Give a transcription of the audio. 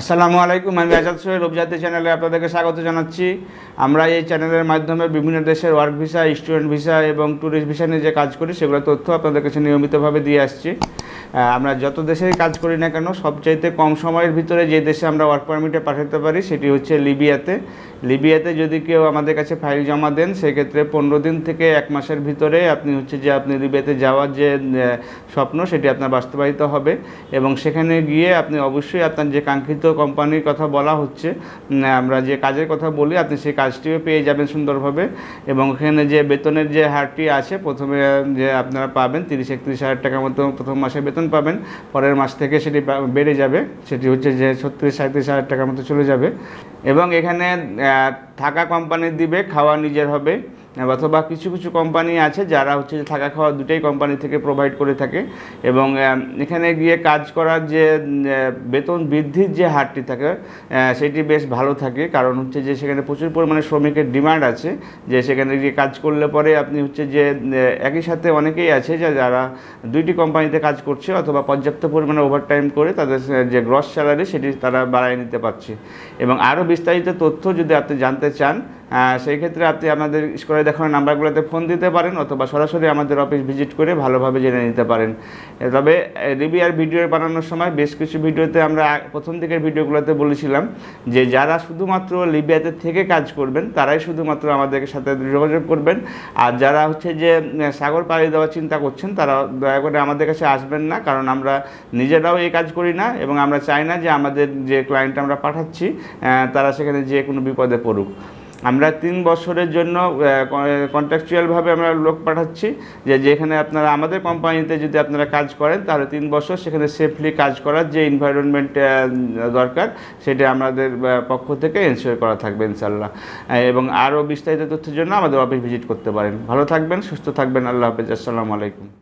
আসসালামু আলাইকুম আমি আজাদ সোহেল অভিজাতি চ্যানেলে আপনাদেরকে স্বাগত জানাচ্ছি আমরা এই চ্যানেলের মাধ্যমে বিভিন্ন দেশের ওয়ার্ক ভিসা স্টুডেন্ট ভিসা এবং ট্যুরিস্ট ভিসা নিয়ে যে কাজ করি সেগুলো তথ্য আপনাদের কাছে নিয়মিতভাবে দিয়ে আসছি আমরা যত দেশে কাজ করি না কেন সবচাইতে কম সময়ের ভিতরে যে দেশে আমরা ওয়ার্ক পারমিটে পাঠাতে পারি সেটি হচ্ছে লিবিয়াতে লিবিয়াতে যদি কেউ আমাদের কাছে ফাইল জমা দেন সেক্ষেত্রে পনেরো দিন থেকে এক মাসের ভিতরে আপনি হচ্ছে যে আপনি লিবিয়াতে যাওয়ার যে স্বপ্ন সেটি আপনার বাস্তবায়িত হবে এবং সেখানে গিয়ে আপনি অবশ্যই আপনার যে কাঙ্ক্ষিত কোম্পানির কথা বলা হচ্ছে আমরা যে কাজের কথা বলি আপনি সেই কাজটিও পেয়ে যাবেন সুন্দরভাবে এবং এখানে যে বেতনের যে হারটি আছে প্রথমে যে আপনারা পাবেন তিরিশ একত্রিশ হাজার টাকার মতো প্রথম মাসে বেতন বেতন পাবেন পরের মাস থেকে সেটি বেড়ে যাবে সেটি হচ্ছে যে ছত্রিশ সাঁত্রিশ হাজার টাকার মতো চলে যাবে এবং এখানে থাকা কোম্পানি দিবে খাওয়া নিজের হবে অথবা কিছু কিছু কোম্পানি আছে যারা হচ্ছে যে থাকা খাওয়া দুটাই কোম্পানি থেকে প্রোভাইড করে থাকে এবং এখানে গিয়ে কাজ করার যে বেতন বৃদ্ধির যে হারটি থাকে সেটি বেশ ভালো থাকে কারণ হচ্ছে যে সেখানে প্রচুর পরিমাণে শ্রমিকের ডিমান্ড আছে যে সেখানে গিয়ে কাজ করলে পরে আপনি হচ্ছে যে একই সাথে অনেকেই আছে যে যারা দুইটি কোম্পানিতে কাজ করছে অথবা পর্যাপ্ত পরিমাণে ওভারটাইম করে তাদের যে গ্রস স্যালারি সেটি তারা বাড়ায় নিতে পারছে এবং আরও বিস্তারিত তথ্য যদি আপনি জানতে চান সেই ক্ষেত্রে আপনি আমাদের স্কুলে দেখানোর নাম্বারগুলোতে ফোন দিতে পারেন অথবা সরাসরি আমাদের অফিস ভিজিট করে ভালোভাবে জেনে নিতে পারেন তবে আর ভিডিও বানানোর সময় বেশ কিছু ভিডিওতে আমরা প্রথম দিকের ভিডিওগুলোতে বলেছিলাম যে যারা শুধুমাত্র লিবিয়াতে থেকে কাজ করবেন তারাই শুধুমাত্র আমাদের সাথে যোগাযোগ করবেন আর যারা হচ্ছে যে সাগর পাড়ি দেওয়ার চিন্তা করছেন তারা দয়া করে আমাদের কাছে আসবেন না কারণ আমরা নিজেরাও এই কাজ করি না এবং আমরা চাই না যে আমাদের যে ক্লায়েন্ট আমরা পাঠাচ্ছি তারা সেখানে যে কোনো বিপদে পড়ুক আমরা তিন বছরের জন্য কন্ট্রাকচুয়ালভাবে আমরা লোক পাঠাচ্ছি যে যেখানে আপনারা আমাদের কোম্পানিতে যদি আপনারা কাজ করেন তাহলে তিন বছর সেখানে সেফলি কাজ করার যে এনভায়রনমেন্ট দরকার সেটা আমাদের পক্ষ থেকে এনশিওর করা থাকবে ইনশাল্লাহ এবং আরও বিস্তারিত তথ্যের জন্য আমাদের অফিস ভিজিট করতে পারেন ভালো থাকবেন সুস্থ থাকবেন আল্লাহ হাফিজ আসসালামু আলাইকুম